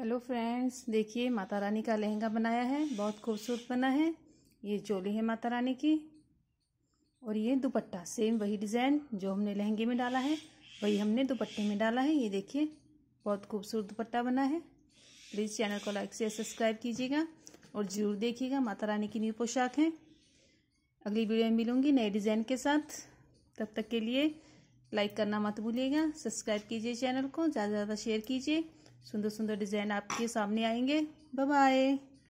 hello friends देखिए माता रानी का लहंगा बनाया है बहुत खूबसूरत बना है ये चोली है माता रानी की और ये दुपट्टा सेम वही डिज़ाइन जो हमने लहंगे में डाला है वही हमने दुपट्टे में डाला है ये देखिए बहुत खूबसूरत दुपट्टा बना है प्लीज़ चैनल को लाइक से सब्सक्राइब कीजिएगा और ज़रूर देखिएगा माता रानी की न्यू पोशाक है अगली वीडियो में मिलूँगी नए डिज़ाइन के साथ तब तक के लिए लाइक करना मत भूलिएगा सब्सक्राइब कीजिए चैनल को ज़्यादा से ज़्यादा शेयर कीजिए सुंदर सुंदर डिज़ाइन आपके सामने आएंगे बाय